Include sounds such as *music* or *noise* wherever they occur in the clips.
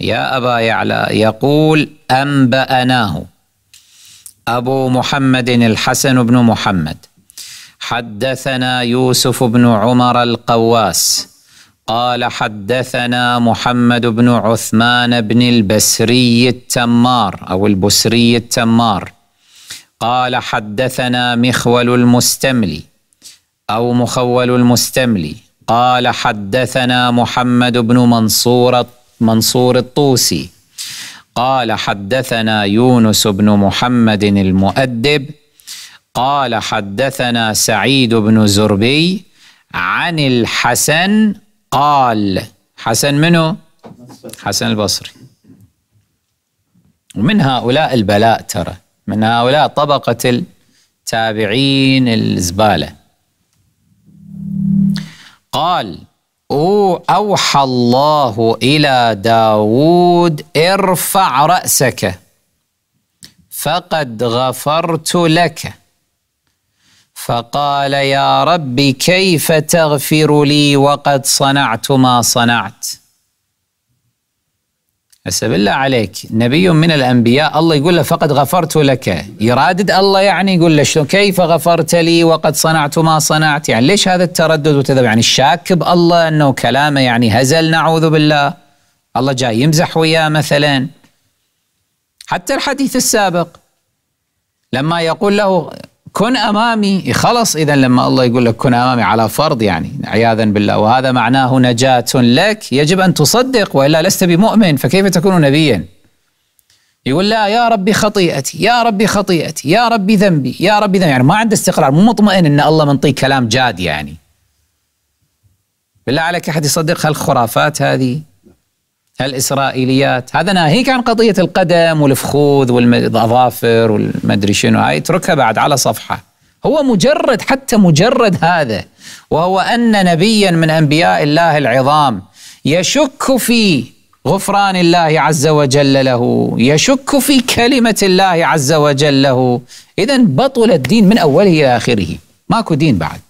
يا أبا يعلى يقول أنبأناه أبو محمد الحسن بن محمد حدثنا يوسف بن عمر القواس قال حدثنا محمد بن عثمان بن البسري التمار أو البسري التمار قال حدثنا مخول المستملي أو مخول المستملي قال حدثنا محمد بن منصور منصور الطوسي قال حدثنا يونس بن محمد المؤدب قال حدثنا سعيد بن زربي عن الحسن قال حسن منه حسن البصري ومن هؤلاء البلاء ترى من هؤلاء طبقة التابعين الزبالة قال أوحى الله إلى داود ارفع رأسك فقد غفرت لك فقال يا رب كيف تغفر لي وقد صنعت ما صنعت هسه بالله عليك نبي من الانبياء الله يقول له فقد غفرت لك يرادد الله يعني يقول له شلون كيف غفرت لي وقد صنعت ما صنعت يعني ليش هذا التردد وتذب يعني الشاك بالله انه كلامه يعني هزل نعوذ بالله الله جاي يمزح وياه مثلا حتى الحديث السابق لما يقول له كن امامي خلص اذا لما الله يقول لك كن امامي على فرض يعني عياذا بالله وهذا معناه نجاه لك يجب ان تصدق والا لست بمؤمن فكيف تكون نبيا؟ يقول لا يا ربي خطيئتي يا ربي خطيئتي يا ربي ذنبي يا ربي ذنبي يعني ما عنده استقرار مو مطمئن ان الله منطيه كلام جاد يعني بالله عليك احد يصدق هالخرافات هذه الاسرائيليات هذا ناهيك عن قضيه القدم والفخوذ والاظافر والمدري شنو هاي اتركها بعد على صفحه هو مجرد حتى مجرد هذا وهو ان نبيا من انبياء الله العظام يشك في غفران الله عز وجل له يشك في كلمه الله عز وجل له اذا بطل الدين من اوله الى اخره ماكو دين بعد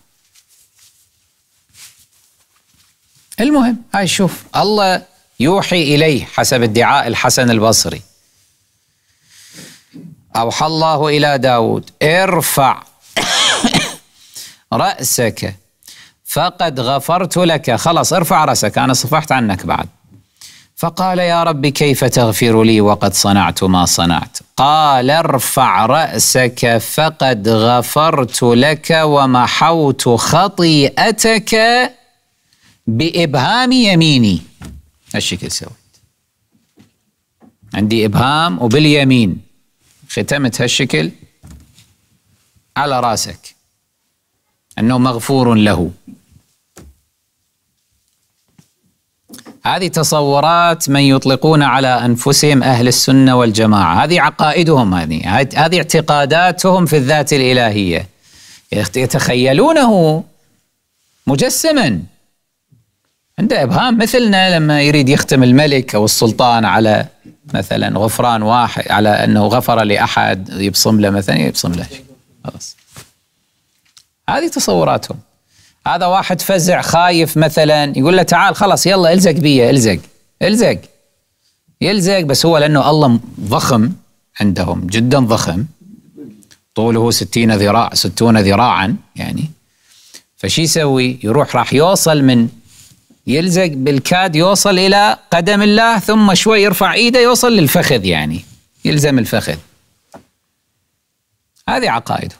المهم هاي شوف الله يوحي إليه حسب ادعاء الحسن البصري أوحى الله إلى داود ارفع *coughs* رأسك فقد غفرت لك خلاص ارفع رأسك أنا صفحت عنك بعد فقال يا رب كيف تغفر لي وقد صنعت ما صنعت قال ارفع رأسك فقد غفرت لك ومحوت خطيئتك بإبهام يميني هالشكل سويت عندي إبهام وباليمين ختمت هالشكل على راسك أنه مغفور له هذه تصورات من يطلقون على انفسهم اهل السنه والجماعه، هذه عقائدهم هذه، هذه اعتقاداتهم في الذات الالهيه. يتخيلونه مجسما عنده إبهام مثلنا لما يريد يختم الملك أو السلطان على مثلا غفران واحد على أنه غفر لأحد يبصم له مثلا يبصم له خلاص هذه تصوراتهم هذا واحد فزع خايف مثلا يقول له تعال خلاص يلا الزق بي الزق الزق يلزق بس هو لأنه الله ضخم عندهم جدا ضخم طوله ستين ذراع ستون ذراعا يعني فشي يسوي يروح راح يوصل من يلزق بالكاد يوصل الى قدم الله ثم شوي يرفع ايده يوصل للفخذ يعني يلزم الفخذ هذه عقائده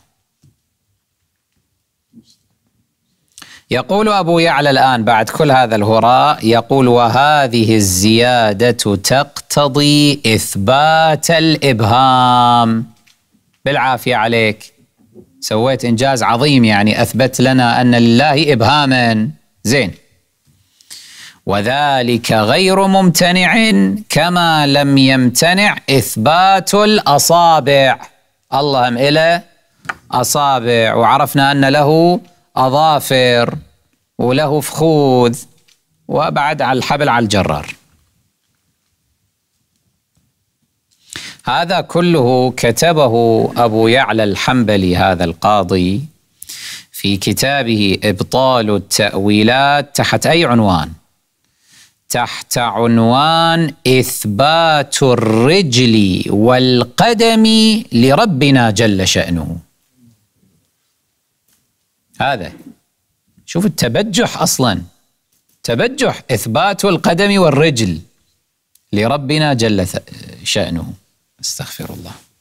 يقول ابو يعلى الان بعد كل هذا الهراء يقول وهذه الزياده تقتضي اثبات الابهام بالعافيه عليك سويت انجاز عظيم يعني اثبت لنا ان لله ابهاما زين وذلك غير ممتنع كما لم يمتنع إثبات الأصابع اللهم إلى أصابع وعرفنا أن له أظافر وله فخوذ وبعد على الحبل على الجرار هذا كله كتبه أبو يعلى الحنبلي هذا القاضي في كتابه إبطال التأويلات تحت أي عنوان؟ تحت عنوان اثبات الرجل والقدم لربنا جل شانه هذا شوف التبجح اصلا تبجح اثبات القدم والرجل لربنا جل شانه استغفر الله